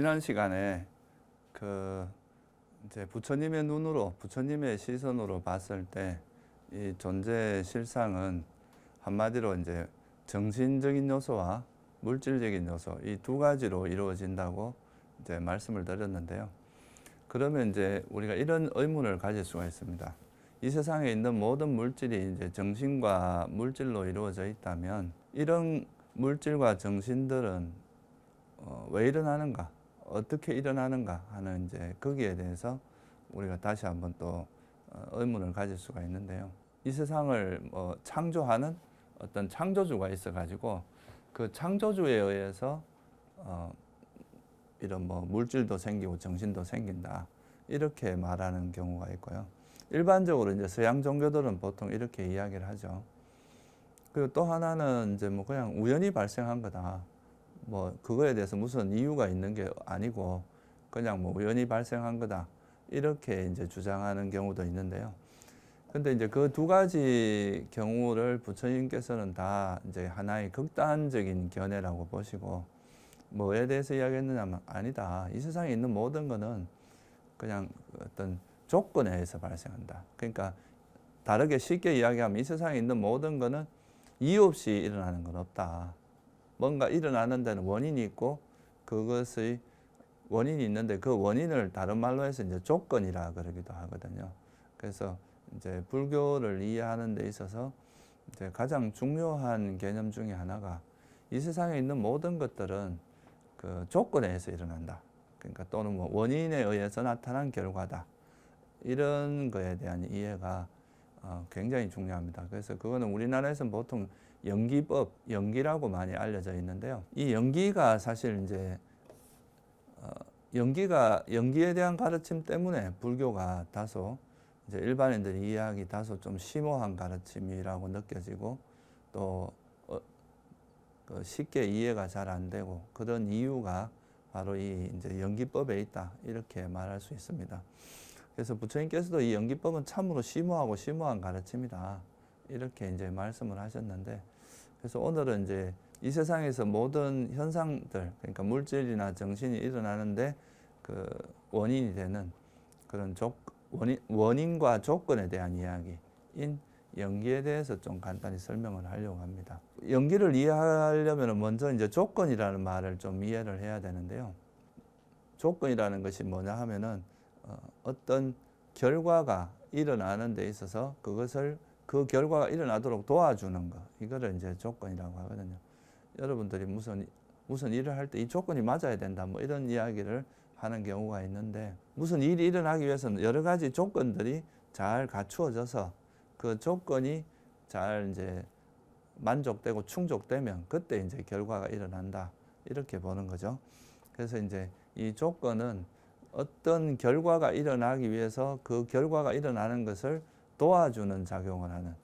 지난 시간에 그 이제 부처님의 눈으로 부처님의 시선으로 봤을 때 이 존재 의 실상은 한마디로 이제 정신적인 요소와 물질적인 요소 이 두 가지로 이루어진다고 이제 말씀을 드렸는데요. 그러면 이제 우리가 이런 의문을 가질 수가 있습니다. 이 세상에 있는 모든 물질이 이제 정신과 물질로 이루어져 있다면 이런 물질과 정신들은 어, 왜 일어나는가? 어떻게 일어나는가 하는 이제 거기에 대해서 우리가 다시 한 번 또 어, 의문을 가질 수가 있는데요. 이 세상을 뭐 창조하는 어떤 창조주가 있어 가지고 그 창조주에 의해서 어 이런 뭐 물질도 생기고 정신도 생긴다 이렇게 말하는 경우가 있고요. 일반적으로 이제 서양 종교들은 보통 이렇게 이야기를 하죠. 그리고 또 하나는 이제 뭐 그냥 우연히 발생한 거다. 뭐 그거에 대해서 무슨 이유가 있는 게 아니고 그냥 뭐 우연히 발생한 거다 이렇게 이제 주장하는 경우도 있는데요. 근데 이제 그 두 가지 경우를 부처님께서는 다 이제 하나의 극단적인 견해라고 보시고 뭐에 대해서 이야기했느냐면 아니다. 이 세상에 있는 모든 거는 그냥 어떤 조건에 의해서 발생한다. 그러니까 다르게 쉽게 이야기하면 이 세상에 있는 모든 거는 이유 없이 일어나는 건 없다. 뭔가 일어나는 데는 원인이 있고 그것의 원인이 있는데 그 원인을 다른 말로 해서 이제 조건이라 그러기도 하거든요. 그래서 이제 불교를 이해하는 데 있어서 이제 가장 중요한 개념 중에 하나가 이 세상에 있는 모든 것들은 그 조건에 의해서 일어난다. 그러니까 또는 뭐 원인에 의해서 나타난 결과다. 이런 거에 대한 이해가 어, 굉장히 중요합니다. 그래서 그거는 우리나라에서 보통 연기법, 연기라고 많이 알려져 있는데요. 이 연기가 사실 이제 어, 연기가 연기에 대한 가르침 때문에 불교가 다소 이제 일반인들이 이해하기 다소 좀 심오한 가르침이라고 느껴지고 또 어, 그 쉽게 이해가 잘 안 되고 그런 이유가 바로 이 이제 연기법에 있다 이렇게 말할 수 있습니다. 그래서 부처님께서도 이 연기법은 참으로 심오하고 심오한 가르침이다. 이렇게 이제 말씀을 하셨는데 그래서 오늘은 이제 이 세상에서 모든 현상들 그러니까 물질이나 정신이 일어나는데 그 원인이 되는 그런 조, 원인, 원인과 조건에 대한 이야기인 연기에 대해서 좀 간단히 설명을 하려고 합니다. 연기를 이해하려면 먼저 이제 조건이라는 말을 좀 이해를 해야 되는데요. 조건이라는 것이 뭐냐 하면은 어, 어떤 결과가 일어나는 데 있어서 그것을 그 결과가 일어나도록 도와주는 거. 이거를 이제 조건이라고 하거든요. 여러분들이 무슨, 무슨 일을 할 때 이 조건이 맞아야 된다. 뭐 이런 이야기를 하는 경우가 있는데 무슨 일이 일어나기 위해서는 여러 가지 조건들이 잘 갖추어져서 그 조건이 잘 이제 만족되고 충족되면 그때 이제 결과가 일어난다. 이렇게 보는 거죠. 그래서 이제 이 조건은 어떤 결과가 일어나기 위해서 그 결과가 일어나는 것을 도와주는 작용을 하는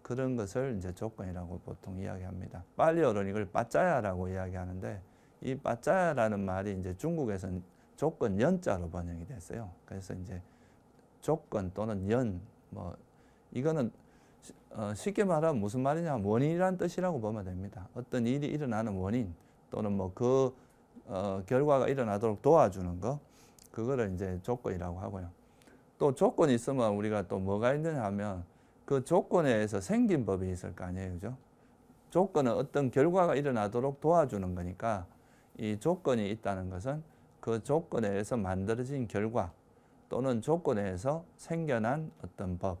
그런 것을 이제 조건이라고 보통 이야기합니다. 빨리어는 이걸 빠짜야라고 이야기하는데 이 빠짜야라는 말이 이제 중국에서는 조건 연자로 번역이 됐어요. 그래서 이제 조건 또는 연 뭐 이거는 어, 쉽게 말하면 무슨 말이냐 원인이란 뜻이라고 보면 됩니다. 어떤 일이 일어나는 원인 또는 뭐그 어, 결과가 일어나도록 도와주는 거 그거를 이제 조건이라고 하고요. 또 조건이 있으면 우리가 또 뭐가 있느냐 하면 그 조건에 의해서 생긴 법이 있을 거 아니에요. 그죠? 조건은 어떤 결과가 일어나도록 도와주는 거니까 이 조건이 있다는 것은 그 조건에 의해서 만들어진 결과 또는 조건에 의해서 생겨난 어떤 법,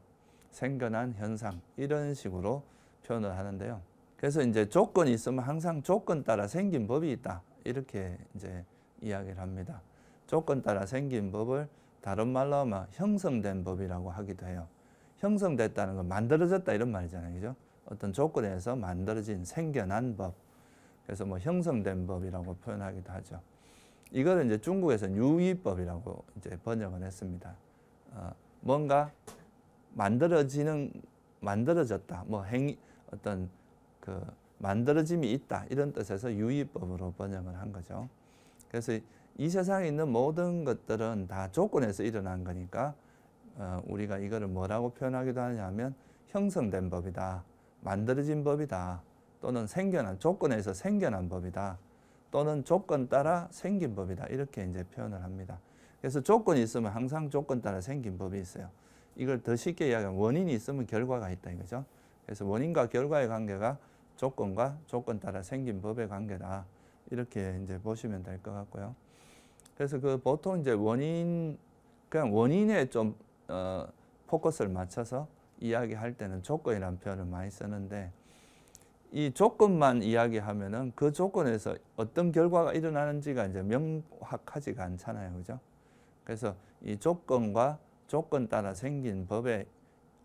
생겨난 현상 이런 식으로 표현을 하는데요. 그래서 이제 조건이 있으면 항상 조건 따라 생긴 법이 있다. 이렇게 이제 이야기를 합니다. 조건 따라 생긴 법을 다른 말로 하면 형성된 법이라고 하기도 해요. 형성됐다는 건 만들어졌다 이런 말이잖아요. 그죠? 어떤 조건에서 만들어진 생겨난 법. 그래서 뭐 형성된 법이라고 표현하기도 하죠. 이거를 이제 중국에서 유의법이라고 이제 번역을 했습니다. 어, 뭔가 만들어지는 만들어졌다. 뭐 행 어떤 그 만들어짐이 있다. 이런 뜻에서 유의법으로 번역을 한 거죠. 그래서 이 세상에 있는 모든 것들은 다 조건에서 일어난 거니까 어, 우리가 이거를 뭐라고 표현하기도 하냐면 형성된 법이다. 만들어진 법이다. 또는 생겨난 조건에서 생겨난 법이다. 또는 조건 따라 생긴 법이다. 이렇게 이제 표현을 합니다. 그래서 조건이 있으면 항상 조건 따라 생긴 법이 있어요. 이걸 더 쉽게 이야기하면 원인이 있으면 결과가 있다 이거죠. 그래서 원인과 결과의 관계가 조건과 조건 따라 생긴 법의 관계다. 이렇게 이제 보시면 될 것 같고요. 그래서 그 보통 이제 원인 그냥 원인에 좀 어, 포커스를 맞춰서 이야기할 때는 조건이라는 표현을 많이 쓰는데 이 조건만 이야기하면은 그 조건에서 어떤 결과가 일어나는지가 이제 명확하지가 않잖아요. 그죠? 그래서 이 조건과 조건 따라 생긴 법의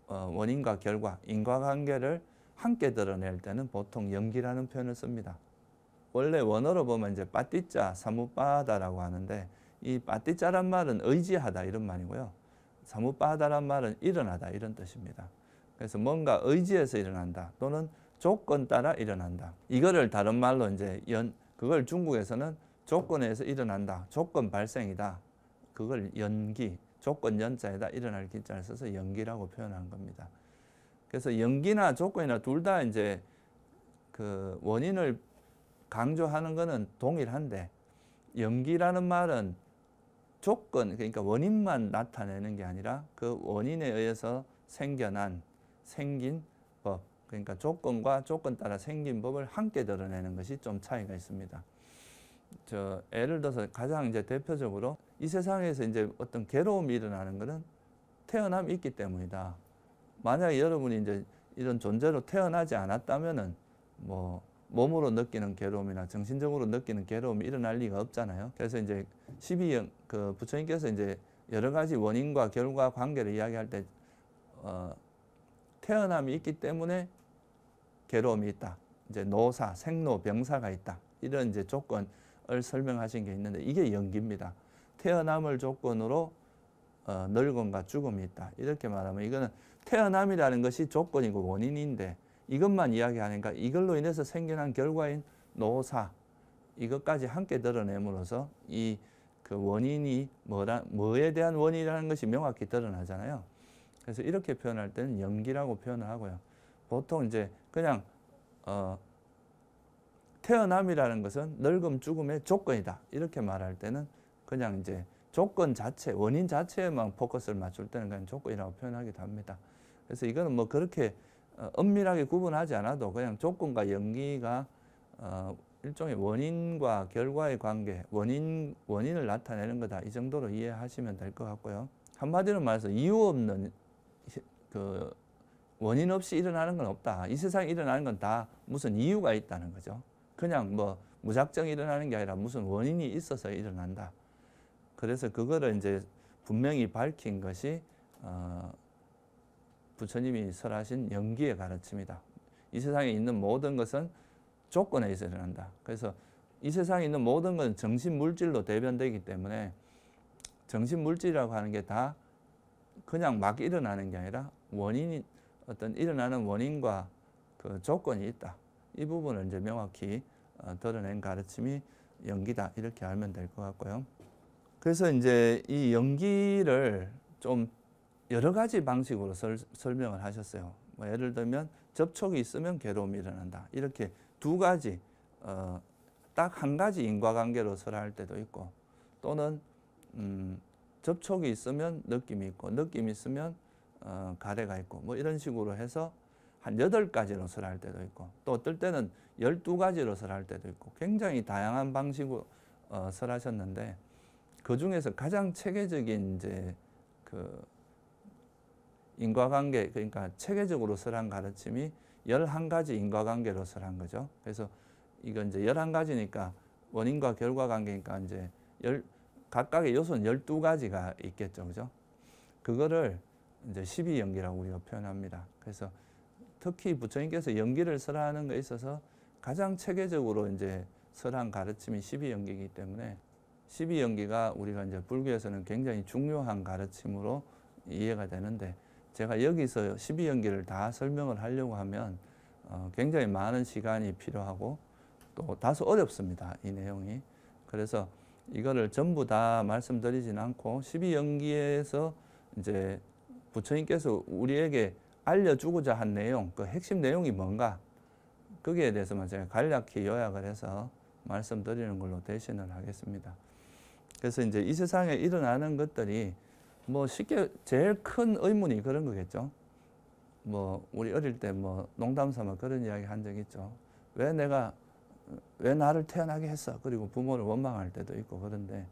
어, 원인과 결과, 인과관계를 함께 드러낼 때는 보통 연기라는 표현을 씁니다. 원래 원어로 보면 이제 빠띠자, 사무빠다라고 하는데 이 빠띠자란 말은 의지하다 이런 말이고요. 사무빠다란 말은 일어나다 이런 뜻입니다. 그래서 뭔가 의지에서 일어난다 또는 조건 따라 일어난다. 이거를 다른 말로 이제 연 그걸 중국에서는 조건에서 일어난다. 조건 발생이다. 그걸 연기, 조건 연자에다 일어날 기자를 써서 연기라고 표현한 겁니다. 그래서 연기나 조건이나 둘 다 이제 그 원인을 강조하는 것은 동일한데 연기라는 말은 조건, 그러니까 원인만 나타내는 게 아니라 그 원인에 의해서 생겨난, 생긴 법, 그러니까 조건과 조건 따라 생긴 법을 함께 드러내는 것이 좀 차이가 있습니다. 저 예를 들어서 가장 이제 대표적으로 이 세상에서 이제 어떤 괴로움이 일어나는 것은 태어남이 있기 때문이다. 만약 여러분이 이제 이런 존재로 태어나지 않았다면은 뭐 몸으로 느끼는 괴로움이나 정신적으로 느끼는 괴로움이 일어날 리가 없잖아요. 그래서 이제 12형 그 부처님께서 이제 여러 가지 원인과 결과 관계를 이야기할 때 어, 태어남이 있기 때문에 괴로움이 있다. 이제 노사, 생로, 병사가 있다. 이런 이제 조건을 설명하신 게 있는데 이게 연기입니다. 태어남을 조건으로 어, 늙음과 죽음이 있다. 이렇게 말하면 이거는 태어남이라는 것이 조건이고 원인인데 이것만 이야기하니까 이걸로 인해서 생겨난 결과인 노사 이것까지 함께 드러내므로써 이그 원인이 뭐라, 뭐에 대한 원인이라는 것이 명확히 드러나잖아요. 그래서 이렇게 표현할 때는 연기라고 표현을 하고요. 보통 이제 그냥 어, 태어남이라는 것은 늙음 죽음의 조건이다. 이렇게 말할 때는 그냥 이제 조건 자체, 원인 자체에만 포커스를 맞출 때는 그냥 조건이라고 표현하기도 합니다. 그래서 이거는 뭐 그렇게 어, 엄밀하게 구분하지 않아도 그냥 조건과 연기가 어, 일종의 원인과 결과의 관계, 원인, 원인을 나타내는 거다. 이 정도로 이해하시면 될 것 같고요. 한마디로 말해서 이유 없는 그 원인 없이 일어나는 건 없다. 이 세상에 일어나는 건 다 무슨 이유가 있다는 거죠. 그냥 뭐 무작정 일어나는 게 아니라 무슨 원인이 있어서 일어난다. 그래서 그거를 이제 분명히 밝힌 것이 어, 부처님이 설하신 연기의 가르침이다. 이 세상에 있는 모든 것은 조건에 있어 일어다 그래서 이 세상에 있는 모든 건 정신물질로 대변되기 때문에 정신물질이라고 하는 게 다 그냥 막 일어나는 게 아니라 원인이 어떤 일어나는 원인과 그 조건이 있다. 이 부분을 이제 명확히 어, 드러낸 가르침이 연기다 이렇게 알면 될 것 같고요. 그래서 이제 이 연기를 좀 여러 가지 방식으로 설, 설 명을 하셨어요. 뭐 예를 들면 접촉이 있으면 괴로움이 일어난다. 이렇게 두 가지, 어, 딱한 가지 인과관계로 설할 때도 있고 또는 음, 접촉이 있으면 느낌이 있고 느낌이 있으면 어, 가래가 있고 뭐 이런 식으로 해서 한 8가지로 설할 때도 있고 또 어떨 때는 12가지로 설할 때도 있고 굉장히 다양한 방식으로 어, 설하셨는데 그 중에서 가장 체계적인 이제 그 인과관계, 그러니까 체계적으로 설한 가르침이 11가지 인과관계로 설한 거죠. 그래서 이건 이제 11가지니까 원인과 결과관계니까 이제 열, 각각의 요소는 12가지가 있겠죠. 그죠? 그거를 이제 12연기라고 우리가 표현합니다. 그래서 특히 부처님께서 연기를 설하는 데 있어서 가장 체계적으로 이제 설한 가르침이 12연기이기 때문에 12연기가 우리가 이제 불교에서는 굉장히 중요한 가르침으로 이해가 되는데 제가 여기서 12연기를 다 설명을 하려고 하면 어, 굉장히 많은 시간이 필요하고 또 다소 어렵습니다. 이 내용이. 그래서 이거를 전부 다 말씀드리진 않고 12연기에서 이제 부처님께서 우리에게 알려주고자 한 내용, 그 핵심 내용이 뭔가 거기에 대해서만 제가 간략히 요약을 해서 말씀드리는 걸로 대신을 하겠습니다. 그래서 이제 이 세상에 일어나는 것들이 뭐 쉽게 제일 큰 의문이 그런 거겠죠. 뭐 우리 어릴 때 뭐 농담 삼아 그런 이야기 한 적 있죠. 왜 내가 왜 나를 태어나게 했어? 그리고 부모를 원망할 때도 있고 그런데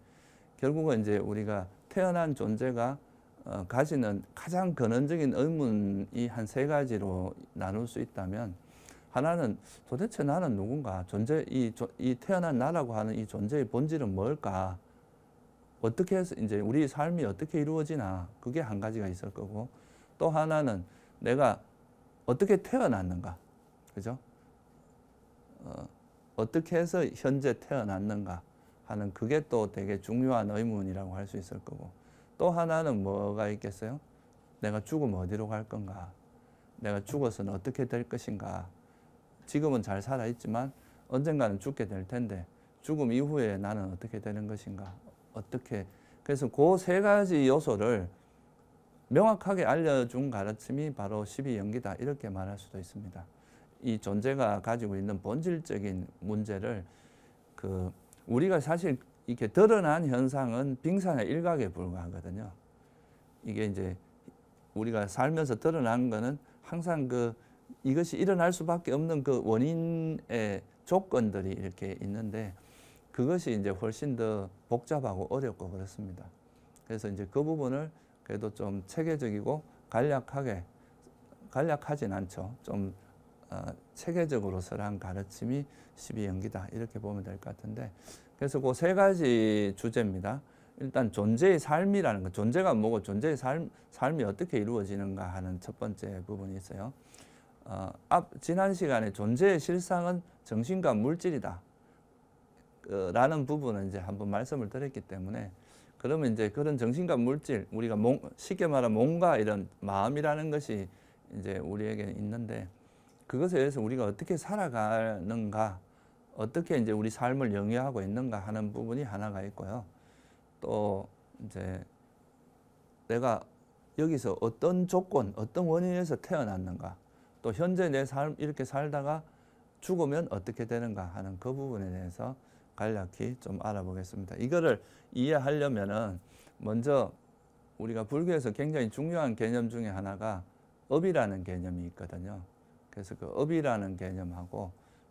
결국은 이제 우리가 태어난 존재가 어, 가지는 가장 근원적인 의문이 한 세 가지로 나눌 수 있다면 하나는 도대체 나는 누군가 존재 이, 이 태어난 나라고 하는 이 존재의 본질은 뭘까? 어떻게 해서 이제 우리 삶이 어떻게 이루어지나 그게 한 가지가 있을 거고 또 하나는 내가 어떻게 태어났는가 그죠? 어, 어떻게 해서 현재 태어났는가 하는 그게 또 되게 중요한 의문이라고 할 수 있을 거고 또 하나는 뭐가 있겠어요? 내가 죽으면 어디로 갈 건가? 내가 죽어서는 어떻게 될 것인가? 지금은 잘 살아있지만 언젠가는 죽게 될 텐데 죽음 이후에 나는 어떻게 되는 것인가? 어떻게 그래서 그 세 가지 요소를 명확하게 알려준 가르침이 바로 12연기다 이렇게 말할 수도 있습니다. 이 존재가 가지고 있는 본질적인 문제를 그 우리가 사실 이렇게 드러난 현상은 빙산의 일각에 불과하거든요. 이게 이제 우리가 살면서 드러난 거는 항상 그 이것이 일어날 수밖에 없는 그 원인의 조건들이 이렇게 있는데 그것이 이제 훨씬 더 복잡하고 어렵고 그렇습니다. 그래서 이제 그 부분을 그래도 좀 체계적이고 간략하게 간략하진 않죠. 좀 어, 체계적으로서란 가르침이 12연기다 이렇게 보면 될 것 같은데 그래서 그 세 가지 주제입니다. 일단 존재의 삶이라는 거, 존재가 뭐고 존재의 삶, 삶이 어떻게 이루어지는가 하는 첫 번째 부분이 있어요. 어, 앞 지난 시간에 존재의 실상은 정신과 물질이다 라는 부분은 이제 한번 말씀을 드렸기 때문에 그러면 이제 그런 정신과 물질 우리가 몸, 쉽게 말하면 몸과 이런 마음이라는 것이 이제 우리에게 있는데 그것에 의해서 우리가 어떻게 살아가는가 어떻게 이제 우리 삶을 영위하고 있는가 하는 부분이 하나가 있고요. 또 이제 내가 여기서 어떤 조건, 어떤 원인에서 태어났는가 또 현재 내 삶 이렇게 살다가 죽으면 어떻게 되는가 하는 그 부분에 대해서 간략히 좀 알아보겠습니다. 이거를 이해하려면 먼저 우리가 불교에서 굉장히 중요한 개념 중에 하나가 업이라는 개념이 있거든요. 그래서 그 업이라는 개념하고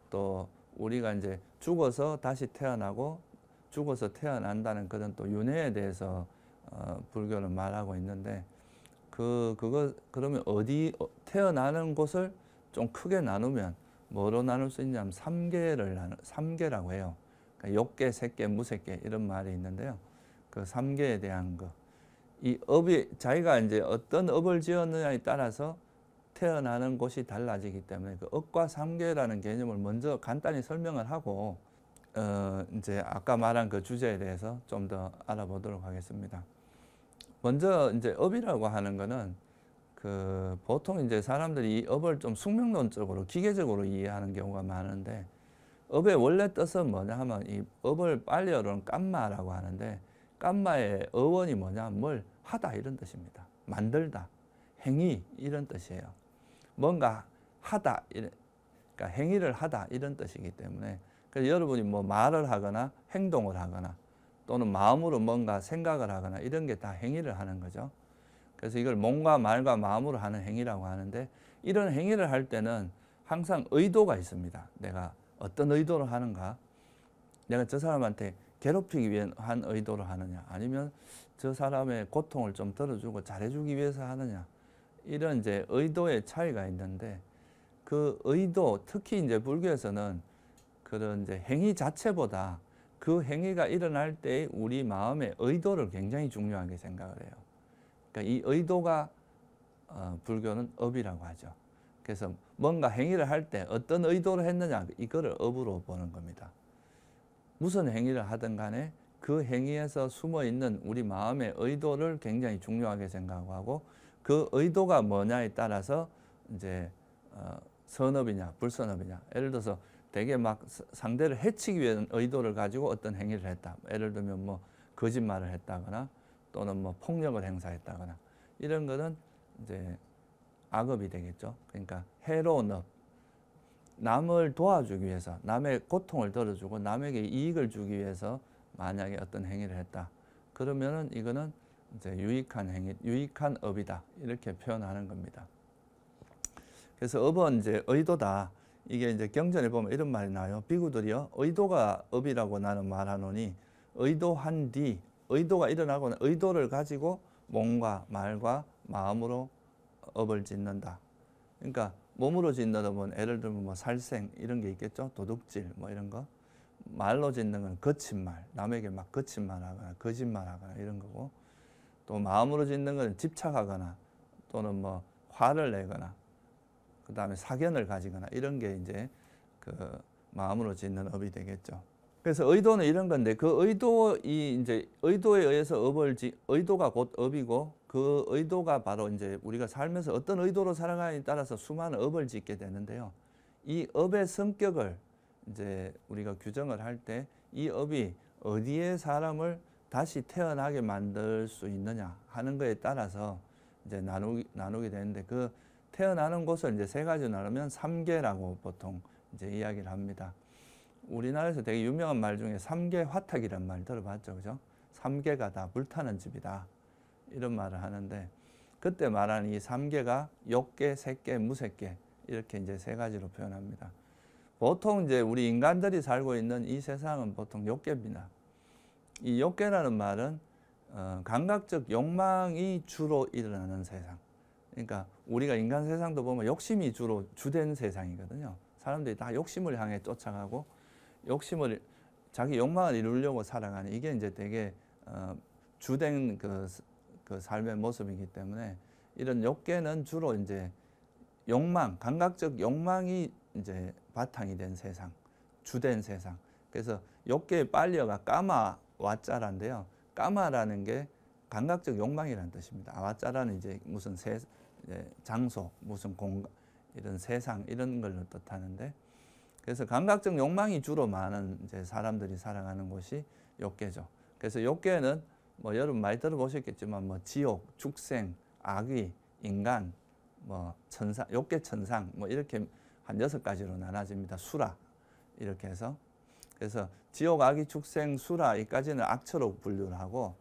또 우리가 이제 죽어서 다시 태어나고 죽어서 태어난다는 그런 또 윤회에 대해서 어, 불교는 말하고 있는데 그 그거 그러면 어디 어, 태어나는 곳을 좀 크게 나누면 뭐로 나눌 수 있냐면 삼계를 삼계라고 해요. 욕계, 새계 무색계 이런 말이 있는데요. 그 삼계에 대한 거. 이 업이 자기가 이제 어떤 업을 지었느냐에 따라서 태어나는 곳이 달라지기 때문에 그 업과 삼계라는 개념을 먼저 간단히 설명을 하고 어 이제 아까 말한 그 주제에 대해서 좀 더 알아보도록 하겠습니다. 먼저 이제 업이라고 하는 거는 그 보통 이제 사람들이 이 업을 좀 숙명론적으로 기계적으로 이해하는 경우가 많은데 업의 원래 뜻은 뭐냐 하면 이 업을 빨리어로는 깜마라고 하는데 깜마의 어원이 뭐냐 뭘 하다 이런 뜻입니다. 만들다, 행위 이런 뜻이에요. 뭔가 하다, 그러니까 행위를 하다 이런 뜻이기 때문에 그래서 여러분이 뭐 말을 하거나 행동을 하거나 또는 마음으로 뭔가 생각을 하거나 이런 게 다 행위를 하는 거죠. 그래서 이걸 몸과 말과 마음으로 하는 행위라고 하는데 이런 행위를 할 때는 항상 의도가 있습니다. 내가 어떤 의도로 하는가? 내가 저 사람한테 괴롭히기 위한 의도로 하느냐? 아니면 저 사람의 고통을 좀 들어주고 잘해주기 위해서 하느냐? 이런 이제 의도의 차이가 있는데 그 의도, 특히 이제 불교에서는 그런 이제 행위 자체보다 그 행위가 일어날 때 우리 마음의 의도를 굉장히 중요하게 생각을 해요. 그러니까 이 의도가 어, 불교는 업이라고 하죠. 그래서 뭔가 행위를 할 때 어떤 의도로 했느냐 이거를 업으로 보는 겁니다. 무슨 행위를 하든 간에 그 행위에서 숨어 있는 우리 마음의 의도를 굉장히 중요하게 생각하고 그 의도가 뭐냐에 따라서 이제 어, 선업이냐 불선업이냐 예를 들어서 되게 막 상대를 해치기 위한 의도를 가지고 어떤 행위를 했다. 예를 들면 뭐 거짓말을 했다거나 또는 뭐 폭력을 행사했다거나 이런 거는 이제 악업이 되겠죠. 그러니까 해로운 업. 남을 도와주기 위해서 남의 고통을 덜어주고 남에게 이익을 주기 위해서 만약에 어떤 행위를 했다. 그러면은 이거는 이제 유익한 행위, 유익한 업이다. 이렇게 표현하는 겁니다. 그래서 업은 이제 의도다. 이게 이제 경전에 보면 이런 말이 나요. 비구들이요. 의도가 업이라고 나는 말하노니 의도한 뒤 의도가 일어나고 의도를 가지고 몸과 말과 마음으로 업을 짓는다. 그러니까 몸으로 짓는다 보면 예를 들면 뭐 살생 이런 게 있겠죠. 도둑질 뭐 이런 거. 말로 짓는 건 거친 말, 남에게 막 거친 말하거나 거짓말하거나 이런 거고 또 마음으로 짓는 건 집착하거나 또는 뭐 화를 내거나 그 다음에 사견을 가지거나 이런 게 이제 그 마음으로 짓는 업이 되겠죠. 그래서 의도는 이런 건데 그 의도 이 이제 의도에 의해서 업을 지 의도가 곧 업이고 그 의도가 바로 이제 우리가 살면서 어떤 의도로 살아가냐에 따라서 수많은 업을 짓게 되는데요. 이 업의 성격을 이제 우리가 규정을 할 때 이 업이 어디에 사람을 다시 태어나게 만들 수 있느냐 하는 것에 따라서 이제 나누기, 나누게 되는데 그 태어나는 곳을 이제 세 가지 나누면 삼계라고 보통 이제 이야기를 합니다. 우리나라에서 되게 유명한 말 중에 삼계 화탁이란 말 들어봤죠. 그죠? 삼계가 다 불타는 집이다. 이런 말을 하는데 그때 말한이 3개가 욕계, 색계, 무색계 이렇게 이제 세 가지로 표현합니다. 보통 이제 우리 인간들이 살고 있는 이 세상은 보통 욕계입니다. 이 욕계라는 말은 어, 감각적 욕망이 주로 일어나는 세상. 그러니까 우리가 인간 세상도 보면 욕심이 주로 주된 세상이거든요. 사람들이 다 욕심을 향해 쫓아가고 욕심을 자기 욕망을 이루려고 살아가는 이게 이제 되게 어, 주된 그그 삶의 모습이기 때문에 이런 욕계는 주로 이제 욕망, 감각적 욕망이 이제 바탕이 된 세상, 주된 세상. 그래서 욕계의 빨려가 까마 와짜란데요. 까마라는 게 감각적 욕망이라는 뜻입니다. 아와짜라는 이제 무슨 세, 장소, 무슨 공간, 이런 세상 이런 걸 뜻하는데 그래서 감각적 욕망이 주로 많은 이제 사람들이 살아가는 곳이 욕계죠. 그래서 욕계는 뭐 여러분 많이 들어보셨겠지만 뭐 지옥, 죽생 악귀, 인간, 뭐 천상, 욕계 천상 뭐 이렇게 한 여섯 가지로 나눠집니다. 수라 이렇게 해서 그래서 지옥, 악귀, 축생, 수라 이까지는 악처로 분류를 하고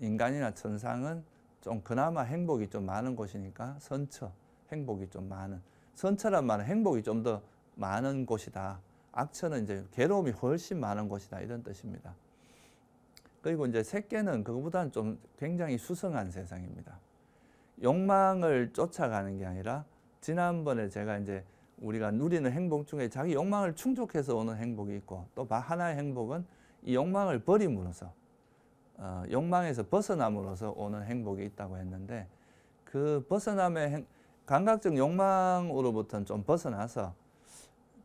인간이나 천상은 좀 그나마 행복이 좀 많은 곳이니까 선처, 행복이 좀 많은 선처란 말은 행복이 좀 더 많은 곳이다. 악처는 이제 괴로움이 훨씬 많은 곳이다 이런 뜻입니다. 그리고 이제 새끼는 그거보다는 좀 굉장히 수성한 세상입니다. 욕망을 쫓아가는 게 아니라 지난번에 제가 이제 우리가 누리는 행복 중에 자기 욕망을 충족해서 오는 행복이 있고 또 하나의 행복은 이 욕망을 버림으로써 어, 욕망에서 벗어남으로써 오는 행복이 있다고 했는데 그 벗어남의 행, 감각적 욕망으로부터는 좀 벗어나서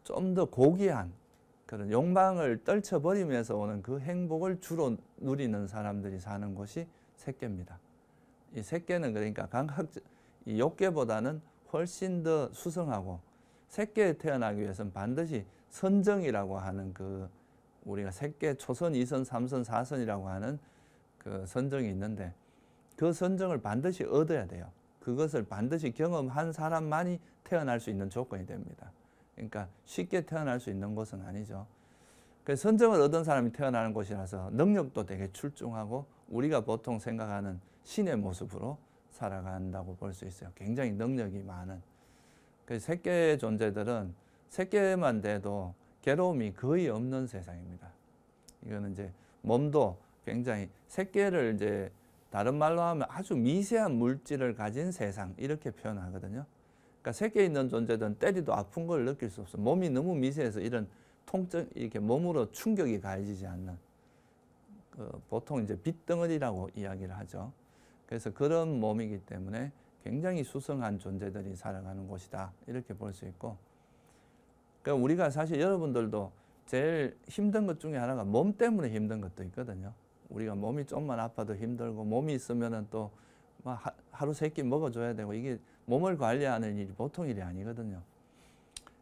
좀 더 고귀한 그런 욕망을 떨쳐버리면서 오는 그 행복을 주로 누리는 사람들이 사는 곳이 새끼입니다. 이 새끼는 그러니까 감각, 이 욕계보다는 훨씬 더 수성하고 새끼에 태어나기 위해서는 반드시 선정이라고 하는 그 우리가 새끼 초선, 2선, 3선, 4선이라고 하는 그 선정이 있는데 그 선정을 반드시 얻어야 돼요. 그것을 반드시 경험한 사람만이 태어날 수 있는 조건이 됩니다. 그러니까 쉽게 태어날 수 있는 곳은 아니죠. 그 선정을 얻은 사람이 태어나는 곳이라서 능력도 되게 출중하고 우리가 보통 생각하는 신의 모습으로 살아간다고 볼 수 있어요. 굉장히 능력이 많은. 그 새끼 존재들은 새끼만 돼도 괴로움이 거의 없는 세상입니다. 이거는 이제 몸도 굉장히 새끼를 이제 다른 말로 하면 아주 미세한 물질을 가진 세상 이렇게 표현하거든요. 그러니까 새끼 있는 존재든 때리도 아픈 걸 느낄 수 없어. 몸이 너무 미세해서 이런 통증, 이렇게 몸으로 충격이 가해지지 않는 그 보통 이제 빗덩어리라고 이야기를 하죠. 그래서 그런 몸이기 때문에 굉장히 수성한 존재들이 살아가는 곳이다. 이렇게 볼 수 있고. 그러니까 우리가 사실 여러분들도 제일 힘든 것 중에 하나가 몸 때문에 힘든 것도 있거든요. 우리가 몸이 좀만 아파도 힘들고 몸이 있으면또막 하루 세 끼 먹어줘야 되고 이게 몸을 관리하는 일이 보통 일이 아니거든요.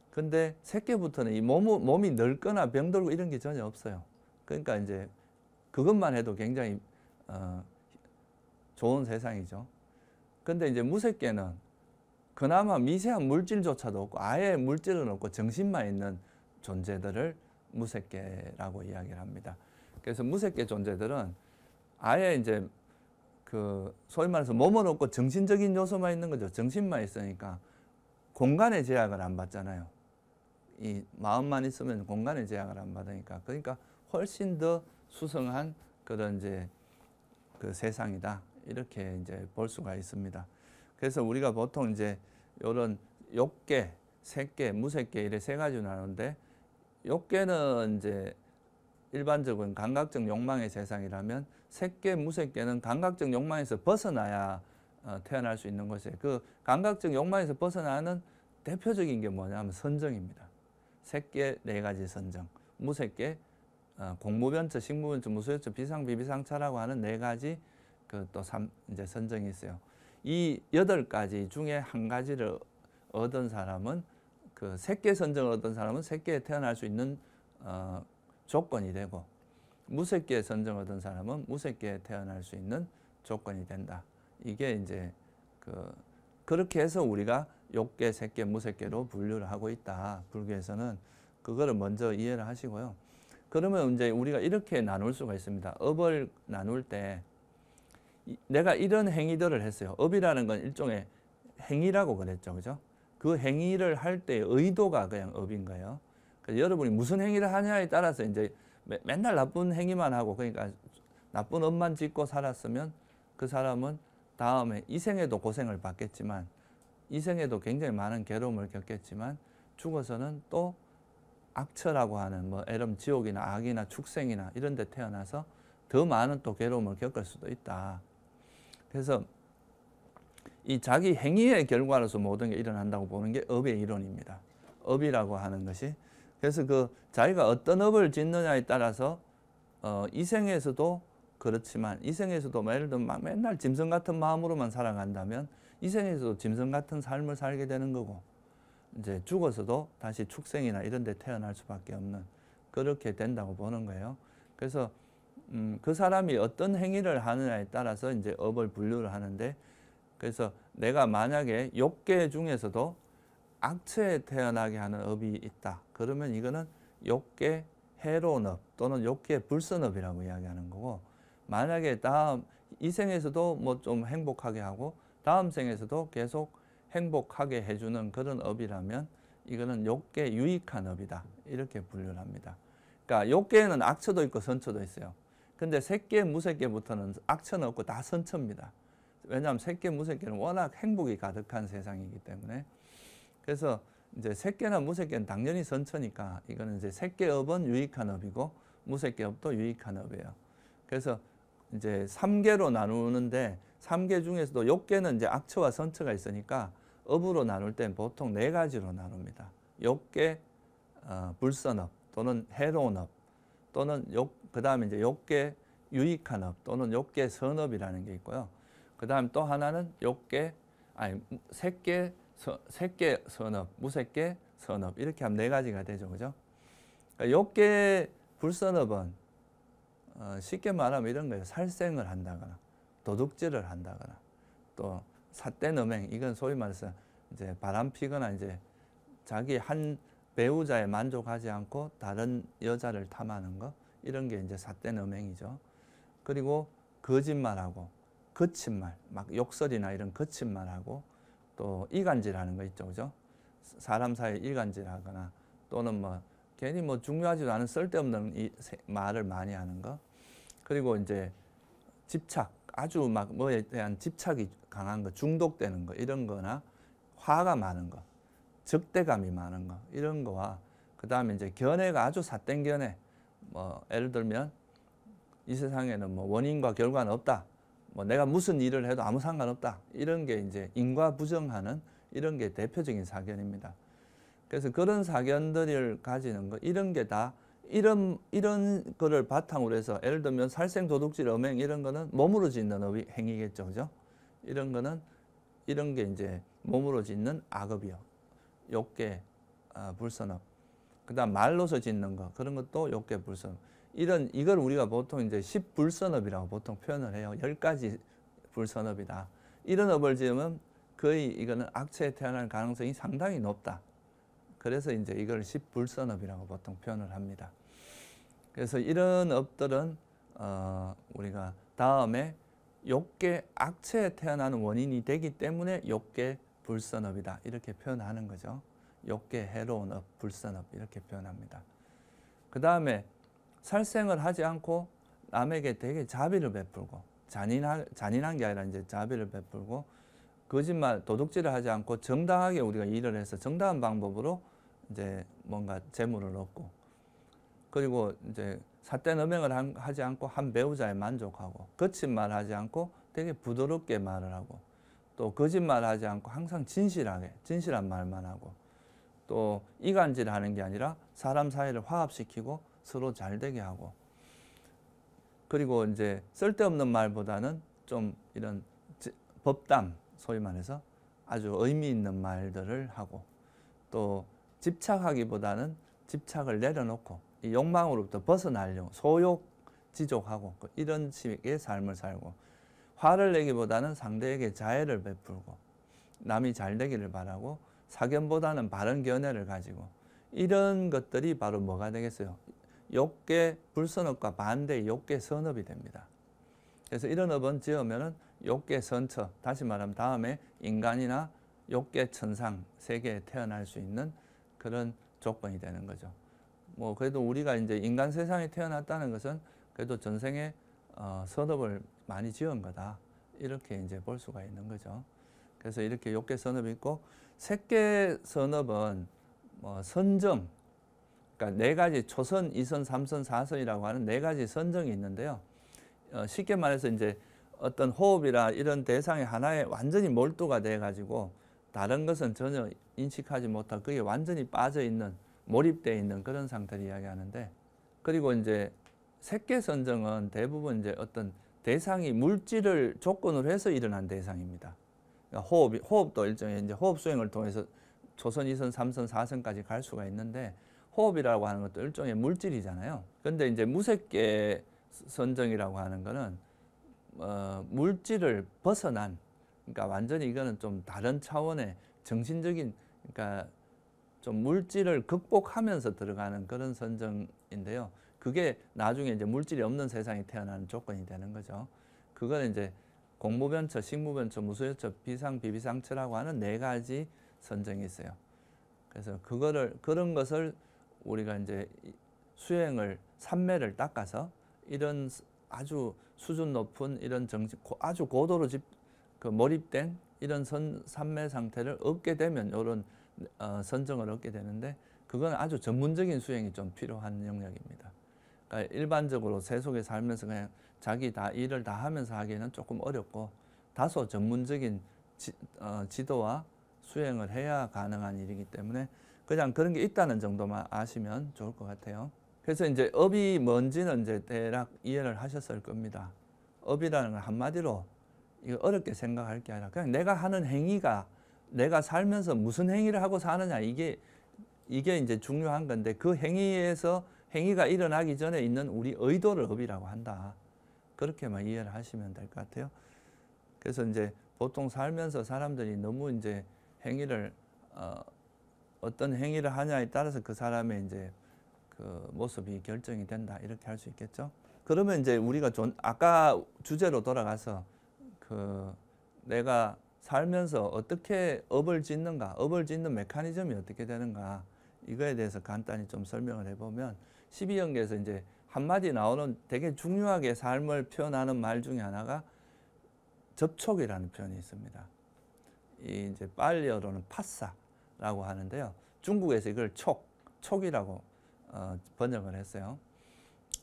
근데 새끼부터는 이 몸, 몸이 늙거나 병들고 이런 게 전혀 없어요. 그러니까 이제 그것만 해도 굉장히 어, 좋은 세상이죠. 근데 이제 무색계는 그나마 미세한 물질조차도 없고 아예 물질은 없고 정신만 있는 존재들을 무색계라고 이야기를 합니다. 그래서 무색계 존재들은 아예 이제 그 소위 말해서 몸은 없고 정신적인 요소만 있는 거죠. 정신만 있으니까 공간의 제약을 안 받잖아요. 이 마음만 있으면 공간의 제약을 안 받으니까 그러니까 훨씬 더 수성한 그런 이제 그 세상이다 이렇게 이제 볼 수가 있습니다. 그래서 우리가 보통 이제 이런 욕계, 색계, 무색계 이래 세 가지로 나누는데 욕계는 이제 일반적인 감각적 욕망의 세상이라면 색계, 무색계는 감각적 욕망에서 벗어나야 어, 태어날 수 있는 것이에요. 그 감각적 욕망에서 벗어나는 대표적인 게 뭐냐면 선정입니다. 새끼 네 가지 선정, 무새끼 어, 공무변처, 식무변처, 무소변처, 비상비비상차라고 하는 네 가지 그또 이제 선정이 있어요. 이 여덟 가지 중에 한 가지를 얻은 사람은 그 새끼 선정을 얻은 사람은 새끼에 태어날 수 있는 어, 조건이 되고 무색계 선정하던 사람은 무색계에 태어날 수 있는 조건이 된다. 이게 이제 그 그렇게 해서 우리가 욕계, 색계, 무색계로 분류를 하고 있다. 불교에서는 그거를 먼저 이해를 하시고요. 그러면 이제 우리가 이렇게 나눌 수가 있습니다. 업을 나눌 때 내가 이런 행위들을 했어요. 업이라는 건 일종의 행위라고 그랬죠. 그죠? 그 행위를 할 때의 도가 그냥 업인 거예요. 여러분이 무슨 행위를 하냐에 따라서 이제 맨날 나쁜 행위만 하고 그러니까 나쁜 업만 짓고 살았으면 그 사람은 다음에 이 생에도 고생을 받겠지만 이 생에도 굉장히 많은 괴로움을 겪겠지만 죽어서는 또 악처라고 하는 뭐 애름 지옥이나 악이나 축생이나 이런 데 태어나서 더 많은 또 괴로움을 겪을 수도 있다. 그래서 이 자기 행위의 결과로서 모든 게 일어난다고 보는 게 업의 이론입니다. 업이라고 하는 것이 그래서 그 자기가 어떤 업을 짓느냐에 따라서 어, 이 생에서도 그렇지만 이 생에서도 뭐 예를 들면 막 맨날 짐승 같은 마음으로만 살아간다면 이 생에서도 짐승 같은 삶을 살게 되는 거고 이제 죽어서도 다시 축생이나 이런 데 태어날 수밖에 없는 그렇게 된다고 보는 거예요. 그래서 음, 그 사람이 어떤 행위를 하느냐에 따라서 이제 업을 분류를 하는데 그래서 내가 만약에 욕계 중에서도 악처에 태어나게 하는 업이 있다. 그러면 이거는 욕계 해로업 또는 욕계 불선업이라고 이야기하는 거고 만약에 다음 이 생에서도 뭐 좀 행복하게 하고 다음 생에서도 계속 행복하게 해주는 그런 업이라면 이거는 욕계 유익한 업이다. 이렇게 분류를 합니다. 그러니까 욕계에는 악처도 있고 선처도 있어요. 근데 새끼 무새끼부터는 악처는 없고 다 선처입니다. 왜냐하면 새끼 무새끼는 워낙 행복이 가득한 세상이기 때문에 그래서 이제 새끼나 무새끼는 당연히 선처니까 이거는 이제 새끼업은 유익한 업이고 무새끼업도 유익한 업이에요. 그래서 이제 3개로 나누는데 3개 중에서도 6개는 이제 악처와 선처가 있으니까 업으로 나눌 땐 보통 네 가지로 나눕니다. 6개 어, 불선업 또는 해로운 업 또는 그 다음에 이제 6개 유익한 업 또는 6개 선업이라는 게 있고요. 그 다음 또 하나는 6개 아니 3개 색계 선업, 무색계 선업 이렇게 하면 네 가지가 되죠. 그죠? 그러니까 불선업은 어, 쉽게 말하면 이런 거예요. 살생을 한다거나 도둑질을 한다거나 또 삿된 음행 이건 소위 말해서 이제 바람피거나 이제 자기 한 배우자에 만족하지 않고 다른 여자를 탐하는 거 이런 게 이제 삿된 음행이죠. 그리고 거짓말하고 거친 말, 막 욕설이나 이런 거친 말하고 또 이간질하는 거 있죠, 그죠? 사람 사이 이간질하거나 또는 뭐 괜히 뭐 중요하지도 않은 쓸데없는 이 말을 많이 하는 거 그리고 이제 집착 아주 막 뭐에 대한 집착이 강한 거 중독되는 거 이런 거나 화가 많은 거 적대감이 많은 거 이런 거와 그 다음에 이제 견해가 아주 삿된 견해 뭐 예를 들면 이 세상에는 뭐 원인과 결과는 없다 뭐 내가 무슨 일을 해도 아무 상관없다. 이런 게 이제 인과 부정하는 이런 게 대표적인 사견입니다. 그래서 그런 사견들을 가지는 거 이런 게 다 이런 이런 거를 바탕으로 해서 예를 들면 살생 도둑질 음행 이런 거는 몸으로 짓는 행위겠죠. 그죠? 이런 거는 이런 게 이제 몸으로 짓는 악업이요. 욕계 아, 불선업. 그다음 말로서 짓는 거 그런 것도 욕계 불선 이런 이걸 우리가 보통 이제 10불선업이라고 보통 표현을 해요. 10가지 불선업이다. 이런 업을 지으면 거의 이거는 악체에 태어날 가능성이 상당히 높다. 그래서 이제 이걸 10불선업이라고 보통 표현을 합니다. 그래서 이런 업들은 어, 우리가 다음에 욕계 악체에 태어나는 원인이 되기 때문에 욕계 불선업이다 이렇게 표현하는 거죠. 욕계 해로운 업, 불선업 이렇게 표현합니다. 그 다음에 살생을 하지 않고 남에게 되게 자비를 베풀고 잔인한, 잔인한 게 아니라 이제 자비를 베풀고 거짓말, 도둑질을 하지 않고 정당하게 우리가 일을 해서 정당한 방법으로 이제 뭔가 재물을 얻고 그리고 이제 사대 음행을 하지 않고 한 배우자에 만족하고 거친 말 하지 않고 되게 부드럽게 말을 하고 또 거짓말 하지 않고 항상 진실하게 진실한 말만 하고 또 이간질 하는 게 아니라 사람 사이를 화합시키고 서로 잘 되게 하고 그리고 이제 쓸데없는 말보다는 좀 이런 법담 소위 말해서 아주 의미 있는 말들을 하고 또 집착하기보다는 집착을 내려놓고 이 욕망으로부터 벗어나려고 소욕 지족하고 그 이런 식의 삶을 살고 화를 내기보다는 상대에게 자해를 베풀고 남이 잘 되기를 바라고 사견보다는 바른 견해를 가지고 이런 것들이 바로 뭐가 되겠어요? 욕계 불선업과 반대 욕계 선업이 됩니다. 그래서 이런 업은 지으면 욕계 선처, 다시 말하면 다음에 인간이나 욕계 천상 세계에 태어날 수 있는 그런 조건이 되는 거죠. 뭐 그래도 우리가 이제 인간 세상에 태어났다는 것은 그래도 전생에 어, 선업을 많이 지은 거다. 이렇게 이제 볼 수가 있는 거죠. 그래서 이렇게 욕계 선업이 있고 색계 선업은 뭐 선정, 그러니까 네 가지 초선, 이선삼선사선이라고 하는 네 가지 선정이 있는데요. 어, 쉽게 말해서 이제 어떤 호흡이나 이런 대상의 하나에 완전히 몰두가 돼가지고 다른 것은 전혀 인식하지 못하고 그게 완전히 빠져있는 몰입되어 있는 그런 상태를 이야기하는데 그리고 이제 색계 선정은 대부분 이제 어떤 대상이 물질을 조건으로 해서 일어난 대상입니다. 그러니까 호흡 호흡도 일종의 이제 호흡 수행을 통해서 초선 이선, 삼선, 사선까지 갈 수가 있는데 호흡이라고 하는 것도 일종의 물질이잖아요. 근데 이제 무색계 선정이라고 하는 거는 어, 물질을 벗어난 그러니까 완전히 이거는 좀 다른 차원의 정신적인 그러니까 좀 물질을 극복하면서 들어가는 그런 선정인데요. 그게 나중에 이제 물질이 없는 세상이 태어나는 조건이 되는 거죠. 그거는 이제 공무변처, 식무변처, 무소유처, 비상, 비비상처라고 하는 네 가지 선정이 있어요. 그래서 그거를 그런 것을 우리가 이제 수행을 산매를 닦아서 이런 아주 수준 높은 이런 정신 아주 고도로 집, 그 몰입된 이런 선 산매 상태를 얻게 되면 이런 어, 선정을 얻게 되는데 그건 아주 전문적인 수행이 좀 필요한 영역입니다. 그러니까 일반적으로 세속에 살면서 그냥 자기 다 일을 다 하면서 하기에는 조금 어렵고 다소 전문적인 지, 어, 지도와 수행을 해야 가능한 일이기 때문에 그냥 그런 게 있다는 정도만 아시면 좋을 것 같아요. 그래서 이제 업이 뭔지는 이제 대략 이해를 하셨을 겁니다. 업이라는 건 한마디로 이거 어렵게 생각할 게 아니라 그냥 내가 하는 행위가 내가 살면서 무슨 행위를 하고 사느냐 이게 이게 이제 중요한 건데 그 행위에서 행위가 일어나기 전에 있는 우리 의도를 업이라고 한다. 그렇게만 이해를 하시면 될 것 같아요. 그래서 이제 보통 살면서 사람들이 너무 이제 행위를 어, 어떤 행위를 하냐에 따라서 그 사람의 이제 그 모습이 결정이 된다 이렇게 할 수 있겠죠. 그러면 이제 우리가 존, 아까 주제로 돌아가서 그 내가 살면서 어떻게 업을 짓는가, 업을 짓는 메커니즘이 어떻게 되는가 이거에 대해서 간단히 좀 설명을 해보면 12연계에서 이제 한마디 나오는 되게 중요하게 삶을 표현하는 말 중에 하나가 접촉이라는 표현이 있습니다. 이 이제 빨리어로는 파사, 라고 하는데요. 중국에서 이걸 촉, 촉이라고 어, 번역을 했어요.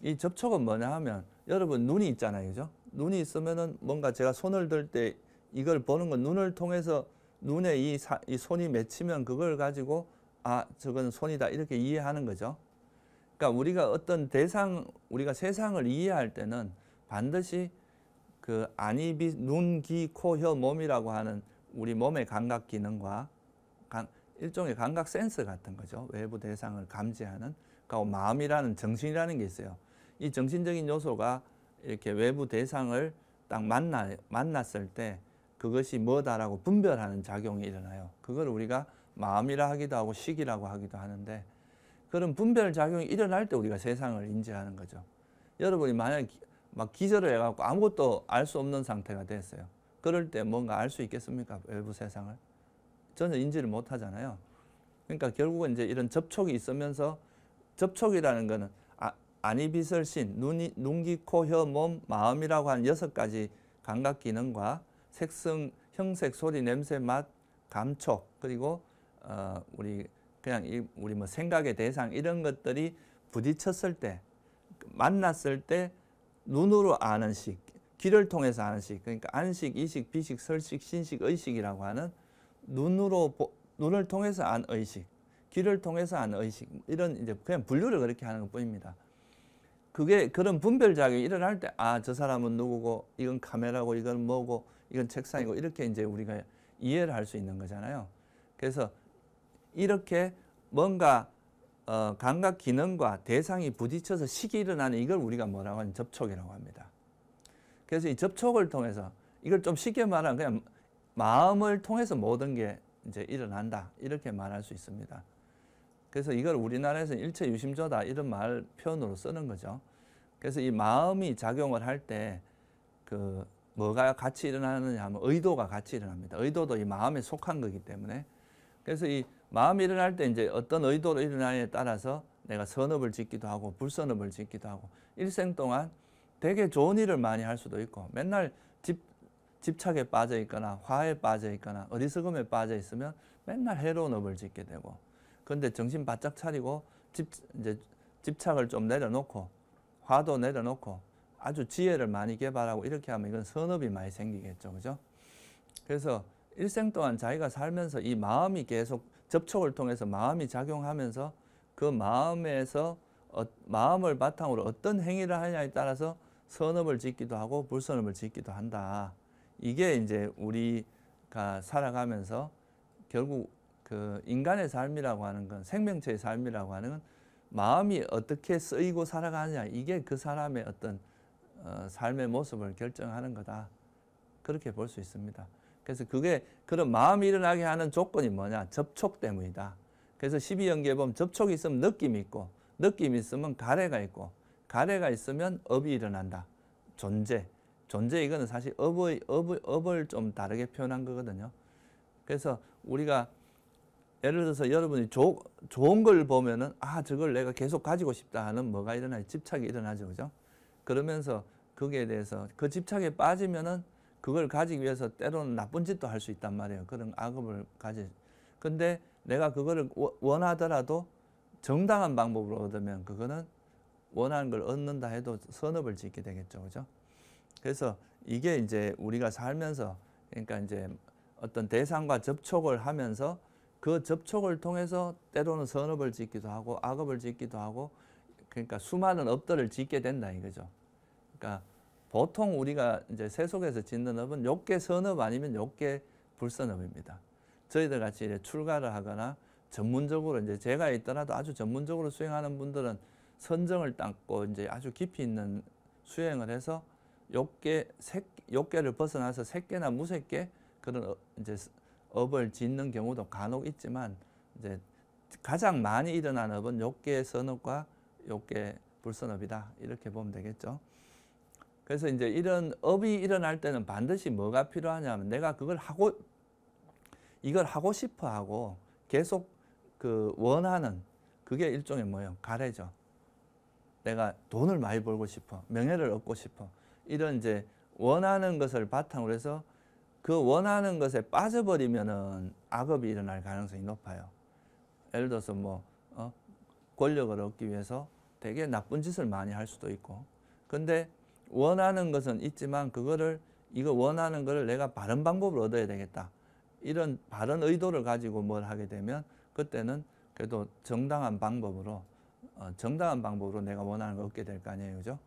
이 접촉은 뭐냐 하면 여러분 눈이 있잖아요. 그죠? 눈이 있으면은 뭔가 제가 손을 들 때 이걸 보는 건 눈을 통해서 눈에 이, 사, 이 손이 맺히면 그걸 가지고 아, 저건 손이다 이렇게 이해하는 거죠. 그러니까 우리가 어떤 대상, 우리가 세상을 이해할 때는 반드시 그 안이비 눈, 귀, 코, 혀, 몸이라고 하는 우리 몸의 감각 기능과 일종의 감각 센서 같은 거죠. 외부 대상을 감지하는 그러니까 그 마음이라는 정신이라는 게 있어요. 이 정신적인 요소가 이렇게 외부 대상을 딱 만나, 만났을 때 그것이 뭐다라고 분별하는 작용이 일어나요. 그걸 우리가 마음이라 하기도 하고 식이라고 하기도 하는데 그런 분별 작용이 일어날 때 우리가 세상을 인지하는 거죠. 여러분이 만약 막 기절을 해갖고 아무것도 알 수 없는 상태가 됐어요. 그럴 때 뭔가 알 수 있겠습니까? 외부 세상을. 전혀 인지를 못 하잖아요. 그러니까 결국은 이제 이런 접촉이 있으면서 접촉이라는 거는 아, 안이비설신, 눈이, 눈, 귀, 코, 혀, 몸, 마음이라고 하 여섯 가지 감각 기능과 색성, 형색, 소리, 냄새, 맛, 감촉 그리고 어, 우리 그냥 이, 우리 뭐 생각의 대상 이런 것들이 부딪혔을 때 만났을 때 눈으로 아는 식, 귀를 통해서 아는 식, 그러니까 안식, 이식, 비식, 설식, 신식, 의식이라고 하는 눈으로 보, 눈을 통해서 안 의식, 귀를 통해서 안 의식 이런 이제 그냥 분류를 그렇게 하는 것뿐입니다. 그게 그런 분별 작용이 일어날 때아저 사람은 누구고 이건 카메라고 이건 뭐고 이건 책상이고 이렇게 이제 우리가 이해를 할 수 있는 거잖아요. 그래서 이렇게 뭔가 어, 감각 기능과 대상이 부딪혀서 식이 일어나는 이걸 우리가 뭐라고 하는 접촉이라고 합니다. 그래서 이 접촉을 통해서 이걸 좀 쉽게 말하면 그냥 마음을 통해서 모든 게 이제 일어난다. 이렇게 말할 수 있습니다. 그래서 이걸 우리나라에서 일체 유심조다 이런 말 표현으로 쓰는 거죠. 그래서 이 마음이 작용을 할 때 그 뭐가 같이 일어나느냐 하면 의도가 같이 일어납니다. 의도도 이 마음에 속한 거기 때문에 그래서 이 마음이 일어날 때 이제 어떤 의도로 일어나에 따라서 내가 선업을 짓기도 하고 불선업을 짓기도 하고 일생 동안 되게 좋은 일을 많이 할 수도 있고 맨날 집착에 빠져 있거나 화에 빠져 있거나 어리석음에 빠져 있으면 맨날 해로운 업을 짓게 되고 그런데 정신 바짝 차리고 집, 이제 집착을 좀 내려놓고 화도 내려놓고 아주 지혜를 많이 개발하고 이렇게 하면 이건 선업이 많이 생기겠죠. 그죠? 그래서 일생 동안 자기가 살면서 이 마음이 계속 접촉을 통해서 마음이 작용하면서 그 마음에서 어, 마음을 바탕으로 어떤 행위를 하냐에 따라서 선업을 짓기도 하고 불선업을 짓기도 한다. 이게 이제 우리가 살아가면서 결국 그 인간의 삶이라고 하는 건 생명체의 삶이라고 하는 건 마음이 어떻게 쓰이고 살아가느냐 이게 그 사람의 어떤 어, 삶의 모습을 결정하는 거다 그렇게 볼 수 있습니다 그래서 그게 그런 마음이 일어나게 하는 조건이 뭐냐 접촉 때문이다 그래서 12연계 보면 접촉이 있으면 느낌이 있고 느낌이 있으면 가래가 있고 가래가 있으면 업이 일어난다 존재 존재 이거는 사실 업의, 업의, 업을 좀 다르게 표현한 거거든요. 그래서 우리가 예를 들어서 여러분이 조, 좋은 걸 보면은 아 저걸 내가 계속 가지고 싶다 하는 뭐가 일어나요? 집착이 일어나죠. 그죠? 그러면서 거기에 대해서 그 집착에 빠지면은 그걸 가지기 위해서 때로는 나쁜 짓도 할 수 있단 말이에요. 그런 악업을 가지. 근데 내가 그거를 원하더라도 정당한 방법으로 얻으면 그거는 원하는 걸 얻는다 해도 선업을 짓게 되겠죠. 그죠? 그래서 이게 이제 우리가 살면서 그러니까 이제 어떤 대상과 접촉을 하면서 그 접촉을 통해서 때로는 선업을 짓기도 하고 악업을 짓기도 하고 그러니까 수많은 업들을 짓게 된다 이거죠. 그러니까 보통 우리가 이제 세속에서 짓는 업은 욕계 선업 아니면 욕계 불선업입니다. 저희들 같이 출가를 하거나 전문적으로 이제 제가 있더라도 아주 전문적으로 수행하는 분들은 선정을 닦고 이제 아주 깊이 있는 수행을 해서 욕계, 색, 욕계를 벗어나서 색계나 무색계 그런 어, 이제 업을 짓는 경우도 간혹 있지만 이제 가장 많이 일어난 업은 욕계 선업과 욕계 불선업이다 이렇게 보면 되겠죠. 그래서 이제 이런 업이 일어날 때는 반드시 뭐가 필요하냐면 내가 그걸 하고 이걸 하고 싶어 하고 계속 그 원하는 그게 일종의 뭐예요? 가래죠. 내가 돈을 많이 벌고 싶어. 명예를 얻고 싶어. 이런 이제 원하는 것을 바탕으로 해서 그 원하는 것에 빠져버리면은 악업이 일어날 가능성이 높아요. 예를 들어서 뭐 어, 권력을 얻기 위해서 되게 나쁜 짓을 많이 할 수도 있고 근데 원하는 것은 있지만 그거를 이거 원하는 것을 내가 바른 방법으로 얻어야 되겠다. 이런 바른 의도를 가지고 뭘 하게 되면 그때는 그래도 정당한 방법으로 어, 정당한 방법으로 내가 원하는 걸 얻게 될 거 아니에요. 그죠?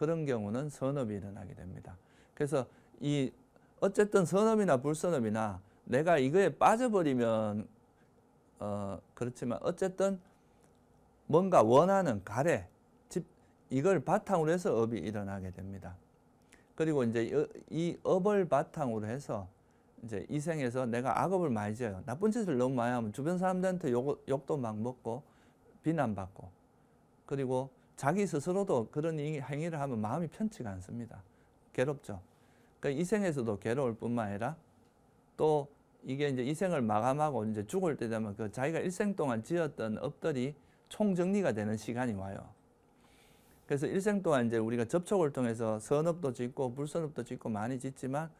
그런 경우는 선업이 일어나게 됩니다. 그래서 이 어쨌든 선업이나 불선업이나 내가 이거에 빠져버리면 어 그렇지만 어쨌든 뭔가 원하는 가래 집 이걸 바탕으로 해서 업이 일어나게 됩니다. 그리고 이제 이 업을 바탕으로 해서 이제 이 생에서 내가 악업을 많이 지어요. 나쁜 짓을 너무 많이 하면 주변 사람들한테 욕, 욕도 막 먹고 비난받고 그리고 자기 스스로도 그런 행위를 하면 마음이 편치가 않습니다. 괴롭죠. 그러니까 이 생에서도 괴로울 뿐만 아니라 또 이게 이제 이 생을 마감하고 이제 죽을 때 되면 그 자기가 일생 동안 지었던 업들이 총정리가 되는 시간이 와요. 그래서 일생 동안 이제 우리가 접촉을 통해서 선업도 짓고 불선업도 짓고 많이 짓지만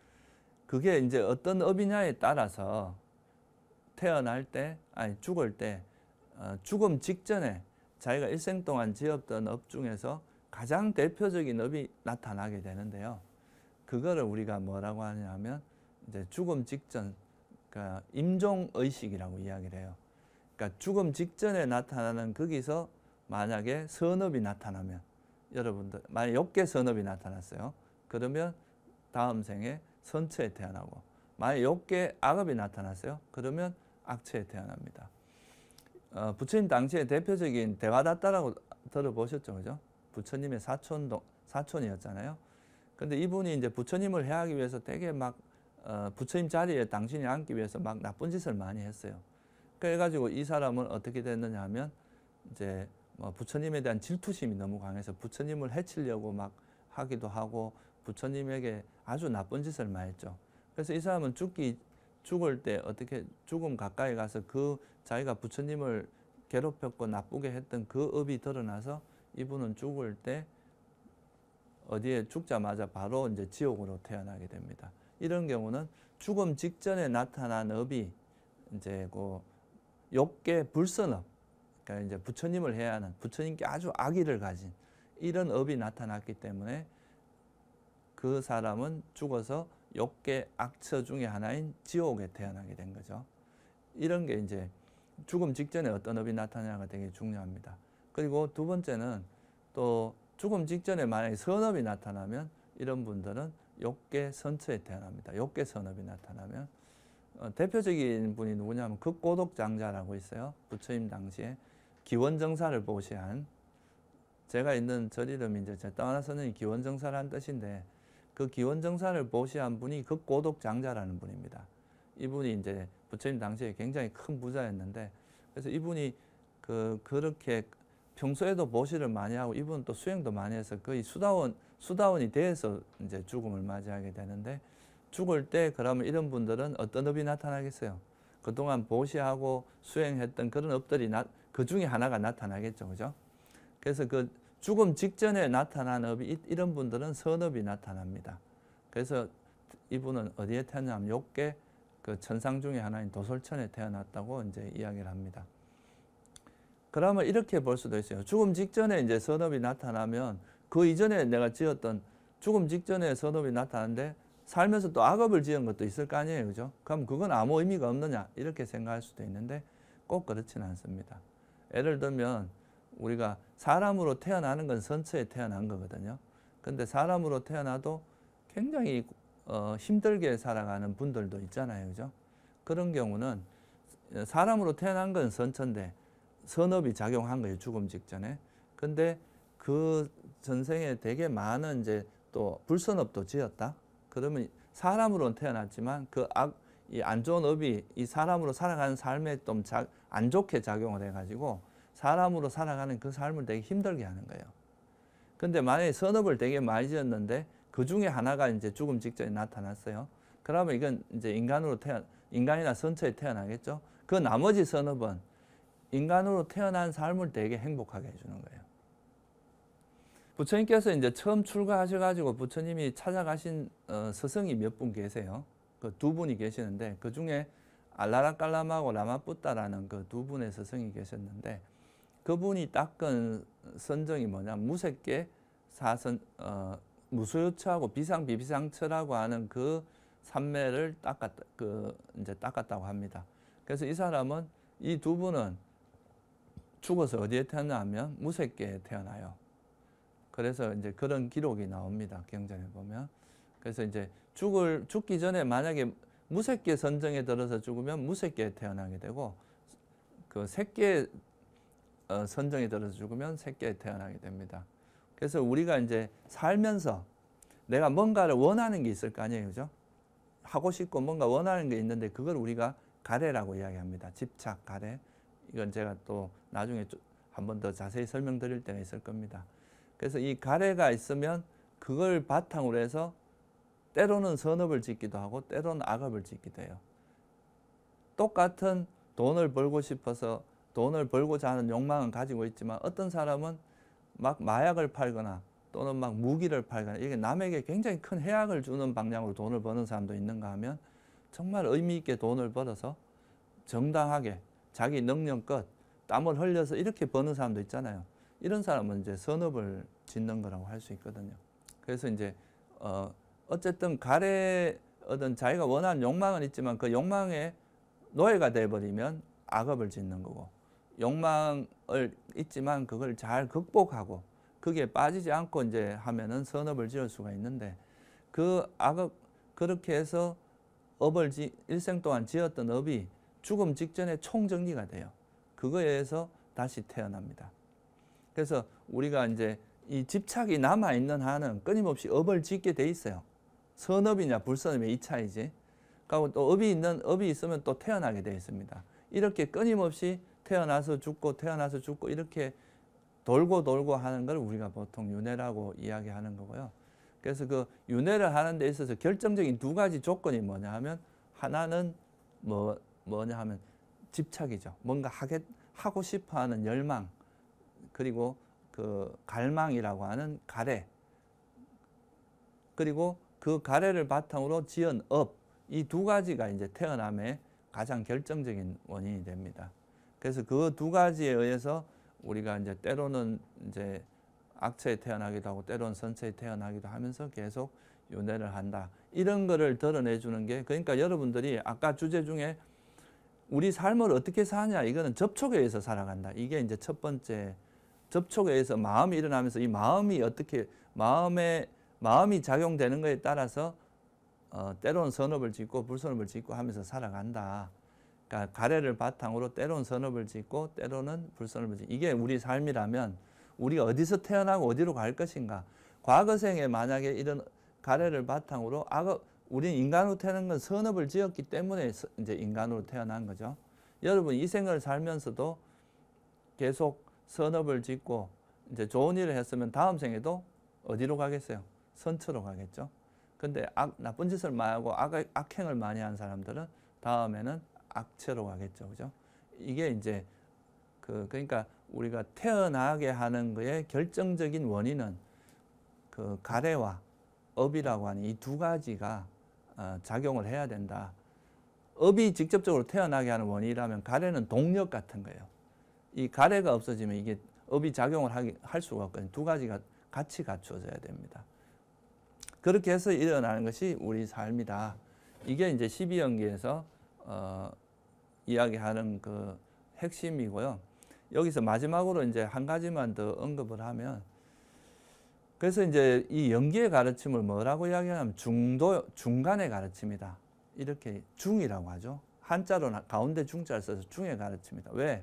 그게 이제 어떤 업이냐에 따라서 태어날 때, 아니 죽을 때, 어, 죽음 직전에 자기가 일생 동안 지었던 업 중에서 가장 대표적인 업이 나타나게 되는데요. 그거를 우리가 뭐라고 하냐면 이제 죽음 직전 그러니까 임종 의식이라고 이야기를 해요. 그러니까 죽음 직전에 나타나는 거기서 만약에 선업이 나타나면 여러분들 만약 역계 선업이 나타났어요. 그러면 다음 생에 선처에 태어나고 만약 역계 악업이 나타났어요. 그러면 악처에 태어납니다. 어, 부처님 당시에 대표적인 대화다따라고 들어보셨죠, 그죠? 부처님의 사촌 사촌이었잖아요. 근데 이분이 이제 부처님을 해하기 위해서 되게 막 어, 부처님 자리에 당신이 앉기 위해서 막 나쁜 짓을 많이 했어요. 그래가지고 이 사람은 어떻게 됐느냐 하면 이제 뭐 부처님에 대한 질투심이 너무 강해서 부처님을 해치려고 막 하기도 하고 부처님에게 아주 나쁜 짓을 많이 했죠. 그래서 이 사람은 죽기 죽을 때 어떻게 죽음 가까이 가서 그 자기가 부처님을 괴롭혔고 나쁘게 했던 그 업이 드러나서 이분은 죽을 때 어디에 죽자마자 바로 이제 지옥으로 태어나게 됩니다. 이런 경우는 죽음 직전에 나타난 업이 이제 그 욕계 불선업, 그러니까 이제 부처님을 해야 하는 부처님께 아주 악의를 가진 이런 업이 나타났기 때문에 그 사람은 죽어서 욕계 악처 중의 하나인 지옥에 태어나게 된 거죠. 이런 게 이제 죽음 직전에 어떤 업이 나타나냐가 되게 중요합니다. 그리고 두 번째는 또 죽음 직전에 만약에 선업이 나타나면 이런 분들은 욕계 선처에 태어납니다. 욕계 선업이 나타나면 어, 대표적인 분이 누구냐면 극고독장자라고 있어요. 부처님 당시에 기원정사를 보시한 제가 있는 절 이름이 이제 제나선생 기원정사란 뜻인데 그 기원정사를 보시한 분이 극고독장자라는 분입니다. 이분이 이제 부처님 당시에 굉장히 큰 부자였는데 그래서 이분이 그 그렇게 평소에도 보시를 많이 하고 이분은 또 수행도 많이 해서 거의 수다원 수다원이 돼서 이제 죽음을 맞이하게 되는데 죽을 때 그러면 이런 분들은 어떤 업이 나타나겠어요? 그동안 보시하고 수행했던 그런 업들이 나, 그 중에 하나가 나타나겠죠. 그죠? 그래서 그 죽음 직전에 나타난 업이 이런 분들은 선업이 나타납니다. 그래서 이분은 어디에 태어나면 욕계 그 천상 중에 하나인 도솔천에 태어났다고 이제 이야기를 합니다. 그러면 이렇게 볼 수도 있어요. 죽음 직전에 이제 선업이 나타나면 그 이전에 내가 지었던 죽음 직전에 선업이 나타나는데 살면서 또 악업을 지은 것도 있을 거 아니에요. 그죠? 그럼 그건 아무 의미가 없느냐 이렇게 생각할 수도 있는데 꼭 그렇지는 않습니다. 예를 들면 우리가 사람으로 태어나는 건 선처에 태어난 거거든요. 근데 사람으로 태어나도 굉장히 어, 힘들게 살아가는 분들도 있잖아요. 그죠? 그런 경우는 사람으로 태어난 건 선천데 선업이 작용한 거예요. 죽음 직전에. 근데 그 전생에 되게 많은 이제 또 불선업도 지었다. 그러면 사람으로는 태어났지만 그 악, 이안 좋은 업이 이 사람으로 살아가는 삶에 좀 안 좋게 작용을 해가지고 사람으로 살아가는 그 삶을 되게 힘들게 하는 거예요. 근데 만약에 선업을 되게 많이 지었는데 그 중에 하나가 이제 죽음 직전에 나타났어요. 그러면 이건 이제 인간으로 태어 인간이나 선처에 태어나겠죠. 그 나머지 선업은 인간으로 태어난 삶을 되게 행복하게 해주는 거예요. 부처님께서 이제 처음 출가하셔가지고 부처님이 찾아가신 어, 스승이 몇 분 계세요. 그 두 분이 계시는데 그 중에 알라라 깔람하고 라마뿌따라는 그 두 분의 스승이 계셨는데 그분이 닦은 선정이 뭐냐 무색계 사선 어, 무수처하고 비상비비상처라고 하는 그 산매를 닦았 그 이제 닦았다고 합니다. 그래서 이 사람은 이 두 분은 죽어서 어디에 태어나면 무색계에 태어나요. 그래서 이제 그런 기록이 나옵니다. 경전에 보면. 그래서 이제 죽을 죽기 전에 만약에 무색계 선정에 들어서 죽으면 무색계에 태어나게 되고 그 새끼 어, 선정에 들어서 죽으면 새끼에 태어나게 됩니다. 그래서 우리가 이제 살면서 내가 뭔가를 원하는 게 있을 거 아니에요. 그죠? 하고 싶고 뭔가 원하는 게 있는데 그걸 우리가 가래라고 이야기합니다. 집착, 가래. 이건 제가 또 나중에 한 번 더 자세히 설명드릴 때가 있을 겁니다. 그래서 이 가래가 있으면 그걸 바탕으로 해서 때로는 선업을 짓기도 하고 때로는 악업을 짓기도 해요. 똑같은 돈을 벌고 싶어서 돈을 벌고자 하는 욕망은 가지고 있지만 어떤 사람은 막 마약을 팔거나 또는 막 무기를 팔거나 이게 남에게 굉장히 큰 해악을 주는 방향으로 돈을 버는 사람도 있는가 하면 정말 의미 있게 돈을 벌어서 정당하게 자기 능력껏 땀을 흘려서 이렇게 버는 사람도 있잖아요. 이런 사람은 이제 선업을 짓는 거라고 할 수 있거든요. 그래서 이제 어 어쨌든 가래 어떤 자기가 원하는 욕망은 있지만 그 욕망에 노예가 돼버리면 악업을 짓는 거고 욕망을 있지만 그걸 잘 극복하고 그게 빠지지 않고 이제 하면은 선업을 지을 수가 있는데 그 악업 그렇게 해서 업을 지, 일생 동안 지었던 업이 죽음 직전에 총정리가 돼요. 그거에 서 다시 태어납니다. 그래서 우리가 이제 이 집착이 남아 있는 한은 끊임없이 업을 짓게 돼 있어요. 선업이냐 불선업이 이 차이지. 그리고 또 업이 있는 업이 있으면 또 태어나게 돼 있습니다. 이렇게 끊임없이 태어나서 죽고 태어나서 죽고 이렇게 돌고 돌고 하는 걸 우리가 보통 윤회라고 이야기하는 거고요. 그래서 그 윤회를 하는 데 있어서 결정적인 두 가지 조건이 뭐냐 하면 하나는 뭐 뭐냐 하면 집착이죠. 뭔가 하게 하고 싶어 하는 열망 그리고 그 갈망이라고 하는 가래 그리고 그 가래를 바탕으로 지은 업 이 두 가지가 이제 태어남의 가장 결정적인 원인이 됩니다. 그래서 그 두 가지에 의해서 우리가 이제 때로는 이제 악체에 태어나기도 하고 때로는 선체에 태어나기도 하면서 계속 윤회를 한다. 이런 거를 드러내 주는 게 그러니까 여러분들이 아까 주제 중에 우리 삶을 어떻게 사냐 이거는 접촉에 의해서 살아간다. 이게 이제 첫 번째 접촉에 의해서 마음이 일어나면서 이 마음이 어떻게 마음에 마음이 작용되는 것에 따라서 어, 때로는 선업을 짓고 불선업을 짓고 하면서 살아간다. 그러니까 가래를 바탕으로 때론 선업을 짓고 때로는 불선업을 짓고 이게 우리 삶이라면 우리가 어디서 태어나고 어디로 갈 것인가 과거생에 만약에 이런 가래를 바탕으로 악업 우리는 인간으로 태어난 건 선업을 지었기 때문에 이제 인간으로 태어난 거죠. 여러분 이 생을 살면서도 계속 선업을 짓고 이제 좋은 일을 했으면 다음 생에도 어디로 가겠어요? 선처로 가겠죠. 근데 악, 나쁜 짓을 많이 하고 악, 악행을 많이 한 사람들은 다음에는 악체로 가겠죠. 그죠? 이게 이제 그 그러니까 우리가 태어나게 하는 거의 결정적인 원인은 그 가래와 업이라고 하는 이 두 가지가 어, 작용을 해야 된다. 업이 직접적으로 태어나게 하는 원인이라면 가래는 동력 같은 거예요. 이 가래가 없어지면 이게 업이 작용을 하기, 할 수가 없거든요. 두 가지가 같이 갖춰져야 됩니다. 그렇게 해서 일어나는 것이 우리 삶이다. 이게 이제 12연기에서 어, 이야기하는 그 핵심이고요. 여기서 마지막으로 이제 한 가지만 더 언급을 하면 그래서 이제 이 연기의 가르침을 뭐라고 이야기하면 중도 중간의 가르침이다. 이렇게 중이라고 하죠. 한자로 가운데 중자를 써서 중의 가르침이다. 왜?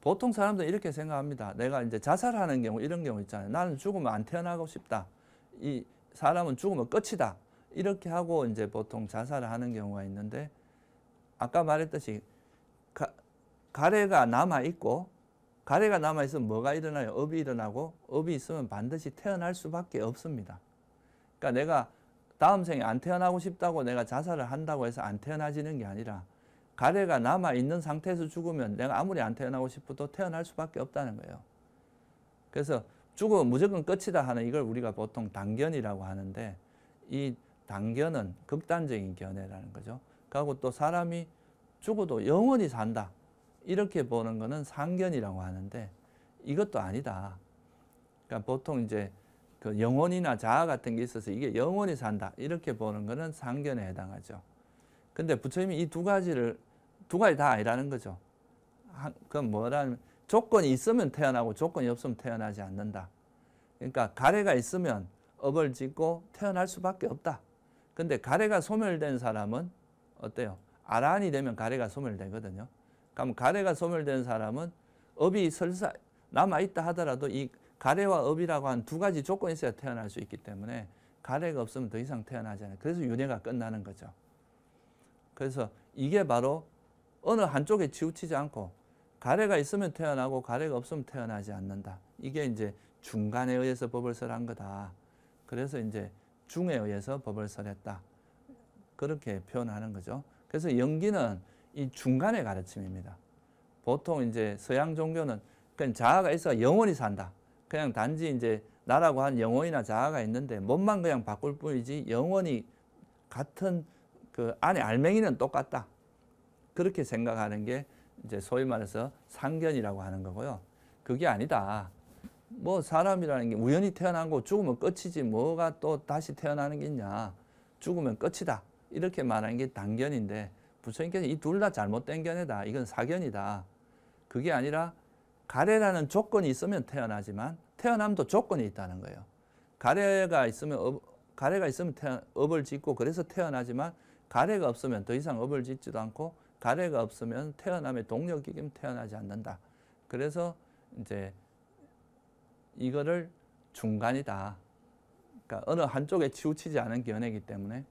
보통 사람들은 이렇게 생각합니다. 내가 이제 자살하는 경우 이런 경우 있잖아요. 나는 죽으면 안 태어나고 싶다. 이 사람은 죽으면 끝이다. 이렇게 하고 이제 보통 자살을 하는 경우가 있는데 아까 말했듯이 가, 가래가 남아 있고 가래가 남아 있으면 뭐가 일어나요? 업이 일어나고 업이 있으면 반드시 태어날 수밖에 없습니다. 그러니까 내가 다음 생에 안 태어나고 싶다고 내가 자살을 한다고 해서 안 태어나지는 게 아니라 가래가 남아 있는 상태에서 죽으면 내가 아무리 안 태어나고 싶어도 태어날 수밖에 없다는 거예요. 그래서 죽으면 무조건 끝이다 하는 이걸 우리가 보통 단견이라고 하는데 이 단견은 극단적인 견해라는 거죠. 그리고 또 사람이 죽어도 영원히 산다. 이렇게 보는 거는 상견이라고 하는데 이것도 아니다. 그러니까 보통 이제 그 영혼이나 자아 같은 게 있어서 이게 영혼이 산다. 이렇게 보는 거는 상견에 해당하죠. 근데 부처님이 이 두 가지를 두 가지 다 아니라는 거죠. 그건 뭐라면 조건이 있으면 태어나고 조건이 없으면 태어나지 않는다. 그러니까 가래가 있으면 업을 짓고 태어날 수밖에 없다. 근데 가래가 소멸된 사람은 어때요? 아란이 되면 가래가 소멸되거든요. 그럼 가래가 소멸된 사람은 업이 설사 남아있다 하더라도 이 가래와 업이라고 한 두 가지 조건이 있어야 태어날 수 있기 때문에 가래가 없으면 더 이상 태어나지 않아요. 그래서 윤회가 끝나는 거죠. 그래서 이게 바로 어느 한쪽에 치우치지 않고 가래가 있으면 태어나고 가래가 없으면 태어나지 않는다. 이게 이제 중간에 의해서 법을 설한 거다. 그래서 이제 중에 의해서 법을 설했다. 그렇게 표현하는 거죠. 그래서 연기는 이 중간의 가르침입니다. 보통 이제 서양 종교는 그냥 자아가 있어 영원히 산다. 그냥 단지 이제 나라고 한 영혼이나 자아가 있는데 몸만 그냥 바꿀 뿐이지 영원히 같은 그 안에 알맹이는 똑같다. 그렇게 생각하는 게 이제 소위 말해서 상견이라고 하는 거고요. 그게 아니다. 뭐 사람이라는 게 우연히 태어난 거 죽으면 끝이지 뭐가 또 다시 태어나는 게 있냐. 죽으면 끝이다. 이렇게 말하는 게 단견인데 부처님께서 이 둘 다 잘못된 견해다. 이건 사견이다. 그게 아니라 가래라는 조건이 있으면 태어나지만 태어남도 조건이 있다는 거예요. 가래가 있으면 업, 가래가 있으면 태어, 업을 짓고 그래서 태어나지만 가래가 없으면 더 이상 업을 짓지도 않고 가래가 없으면 태어남의 동력이 기 태어나지 않는다. 그래서 이제 이거를 중간이다. 그러니까 어느 한쪽에 치우치지 않은 견해이기 때문에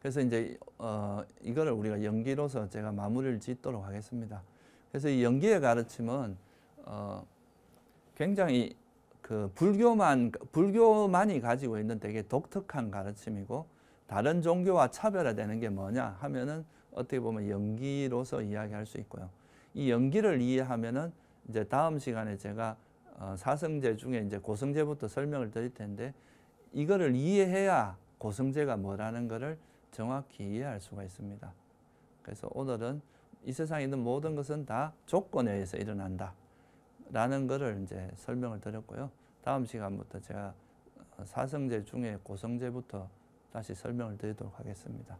그래서 이제 어, 이거를 우리가 연기로서 제가 마무리를 짓도록 하겠습니다. 그래서 이 연기의 가르침은 어, 굉장히 그 불교만 불교만이 가지고 있는 되게 독특한 가르침이고 다른 종교와 차별화되는 게 뭐냐 하면은 어떻게 보면 연기로서 이야기할 수 있고요. 이 연기를 이해하면은 이제 다음 시간에 제가 어, 사성제 중에 이제 고성제부터 설명을 드릴 텐데 이거를 이해해야 고성제가 뭐라는 것을 정확히 이해할 수가 있습니다. 그래서 오늘은 이 세상에 있는 모든 것은 다 조건에 의해서 일어난다. 라는 것을 이제 설명을 드렸고요. 다음 시간부터 제가 사성제 중에 고성제부터 다시 설명을 드리도록 하겠습니다.